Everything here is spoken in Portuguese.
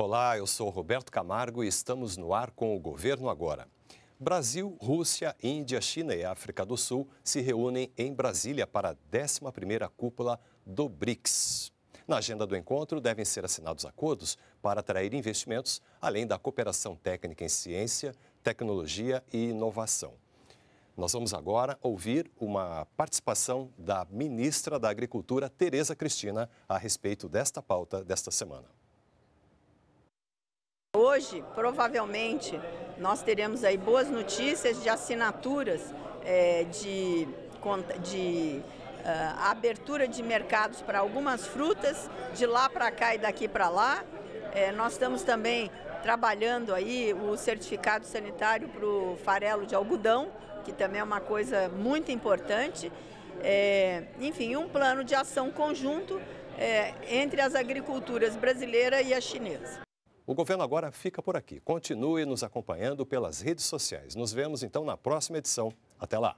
Olá, eu sou Roberto Camargo e estamos no ar com o Governo Agora. Brasil, Rússia, Índia, China e África do Sul se reúnem em Brasília para a 11ª cúpula do BRICS. Na agenda do encontro devem ser assinados acordos para atrair investimentos, além da cooperação técnica em ciência, tecnologia e inovação. Nós vamos agora ouvir uma participação da ministra da Agricultura, Tereza Cristina, a respeito desta pauta desta semana hoje, provavelmente, nós teremos aí boas notícias de assinaturas é, de, de uh, abertura de mercados para algumas frutas, de lá para cá e daqui para lá. É, nós estamos também trabalhando aí o certificado sanitário para o farelo de algodão, que também é uma coisa muito importante. É, enfim, um plano de ação conjunto é, entre as agriculturas brasileira e a chinesa. O governo agora fica por aqui. Continue nos acompanhando pelas redes sociais. Nos vemos então na próxima edição. Até lá.